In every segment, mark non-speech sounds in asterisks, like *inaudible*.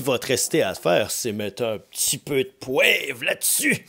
va te rester à faire, c'est mettre un petit peu de poivre là-dessus.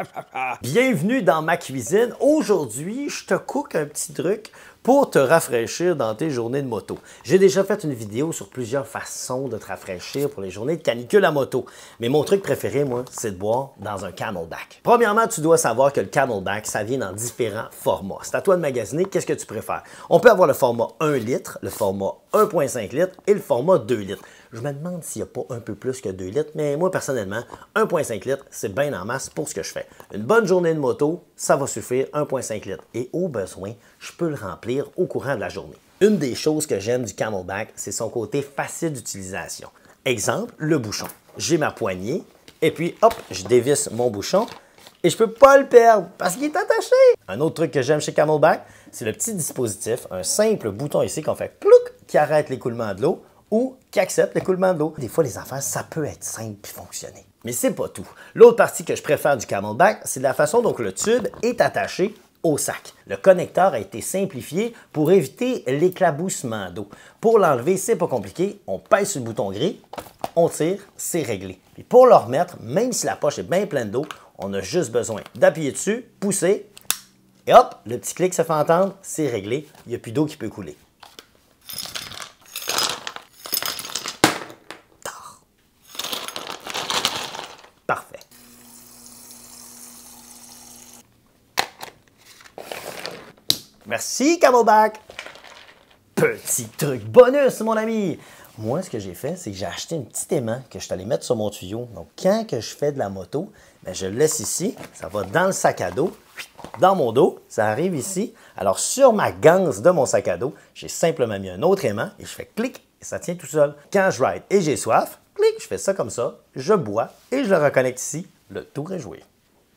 *laughs* Bienvenue dans ma cuisine. Aujourd'hui, je te cook un petit truc pour te rafraîchir dans tes journées de moto. J'ai déjà fait une vidéo sur plusieurs façons de te rafraîchir pour les journées de canicule à moto, mais mon truc préféré, moi, c'est de boire dans un camelback. Premièrement, tu dois savoir que le camelback, ça vient dans différents formats. C'est à toi de magasiner, qu'est-ce que tu préfères? On peut avoir le format 1 litre, le format 1,5 litres et le format 2 litres. Je me demande s'il n'y a pas un peu plus que 2 litres, mais moi personnellement, 1,5 litres, c'est bien en masse pour ce que je fais. Une bonne journée de moto, ça va suffire, 1,5 litres. Et au besoin, je peux le remplir au courant de la journée. Une des choses que j'aime du Camelback, c'est son côté facile d'utilisation. Exemple, le bouchon. J'ai ma poignée, et puis hop, je dévisse mon bouchon, et je peux pas le perdre parce qu'il est attaché. Un autre truc que j'aime chez Camelback, c'est le petit dispositif, un simple bouton ici qu'on fait plouc qui arrête l'écoulement de l'eau ou qui accepte l'écoulement de l'eau. Des fois, les enfants, ça peut être simple puis fonctionner. Mais c'est pas tout. L'autre partie que je préfère du camelback, c'est la façon dont le tube est attaché au sac. Le connecteur a été simplifié pour éviter l'éclaboussement d'eau. Pour l'enlever, c'est pas compliqué. On pèse le bouton gris, on tire, c'est réglé. Puis pour le remettre, même si la poche est bien pleine d'eau, on a juste besoin d'appuyer dessus, pousser, et hop, le petit clic se fait entendre, c'est réglé. Il n'y a plus d'eau qui peut couler. parfait. Merci, Camelback! Petit truc bonus, mon ami! Moi, ce que j'ai fait, c'est que j'ai acheté un petit aimant que je suis allé mettre sur mon tuyau. Donc, quand que je fais de la moto, ben, je le laisse ici, ça va dans le sac à dos, dans mon dos, ça arrive ici. Alors, sur ma ganse de mon sac à dos, j'ai simplement mis un autre aimant et je fais clic et ça tient tout seul. Quand je ride et j'ai soif, je fais ça comme ça, je bois et je le reconnecte ici. Le tour est joué.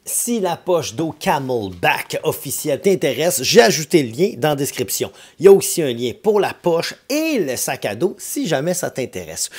Si la poche d'eau Camelback officielle t'intéresse, j'ai ajouté le lien dans la description. Il y a aussi un lien pour la poche et le sac à dos si jamais ça t'intéresse.